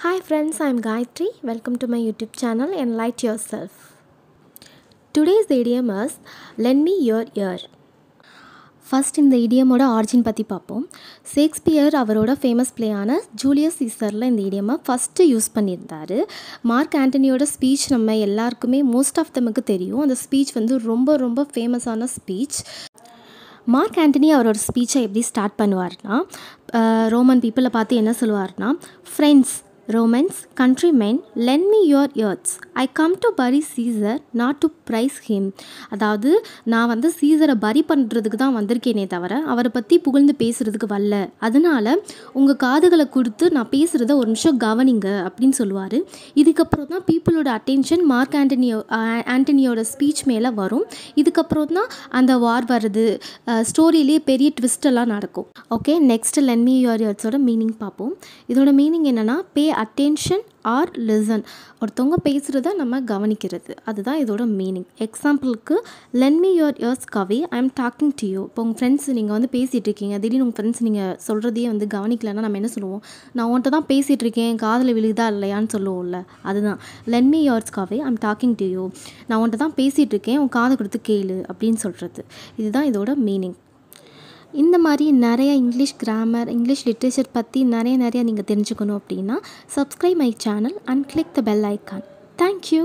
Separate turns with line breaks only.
Hi friends Hi friends, I am Gayatri. Welcome to my YouTube channel Enlight Yourself. Today's idiom is lend me your ear first இந்த இடியமோட origin பற்றி பார்ப்போம் Shakespeare அவரோட famous பிளேயான Julius சீசரில் இந்த இடியமை first use பண்ணியிருந்தார் Mark ஆண்டனியோட ஸ்பீச் நம்ம எல்லாருக்குமே மோஸ்ட் ஆஃப் தமக்கு தெரியும் அந்த ஸ்பீச் வந்து ரொம்ப ரொம்ப ஃபேமஸான ஸ்பீச் மார்க் ஆண்டனி அவரோட ஸ்பீச்சை எப்படி ஸ்டார்ட் பண்ணுவார்னா ரோமன் பீப்புளை பார்த்து என்ன சொல்லுவார்னா friends countrymen lend me your ears I come to bury Caesar not to praise him அதாவது நான் வந்து சீசரை பரி பண்ணுறதுக்கு தான் வந்திருக்கேனே தவிர அவரை பற்றி புகழ்ந்து பேசுகிறதுக்கு வரல அதனால் உங்கள் காதுகளை கொடுத்து நான் பேசுகிறத ஒரு நிமிஷம் கவனிங்க அப்படின்னு சொல்லுவார் இதுக்கப்புறம் தான் பீப்புளோட அட்டென்ஷன் மார்க் ஆண்டனியோ ஆண்டனியோட ஸ்பீச் மேலே வரும் இதுக்கப்புறம் தான் அந்த வார் வருது ஸ்டோரியிலே பெரிய ட்விஸ்டெல்லாம் நடக்கும் ஓகே நெக்ஸ்ட் லென்மி யோர் யோர்ஸோட மீனிங் பார்ப்போம் இதோட மீனிங் என்னென்னா பே அட்டென்ஷன் ஆர் லிசன் ஒருத்தவங்க பேசுகிறத நம்ம கவனிக்கிறது அதுதான் இதோட மீனிங் எக்ஸாம்பிளுக்கு lend me your ears give I am talking to you இப்போ உங்கள் ஃப்ரெண்ட்ஸ் நீங்கள் வந்து பேசிகிட்டு இருக்கீங்க திடீர்னு உங்கள் ஃப்ரெண்ட்ஸ் நீங்கள் சொல்கிறதையே வந்து கவனிக்கலன்னா நம்ம என்ன சொல்லுவோம் நான் உன்ட்ட தான் பேசிகிட்டு இருக்கேன் காதில் விழுதா இல்லையான்னு சொல்லுவோம்ல அதுதான் lend me yours give I am talking to you நான் உன்ட்ட தான் பேசிகிட்டு இருக்கேன் உன் காதை கொடுத்து கேளு அப்படின்னு சொல்கிறது இதுதான் இதோட மீனிங் இந்த மாதிரி நிறையா இங்கிலீஷ் கிராமர் இங்கிலீஷ் லிட்ரேச்சர் பற்றி நிறைய நிறையா நீங்கள் தெரிஞ்சுக்கணும் அப்படின்னா subscribe my channel and click the bell icon thank you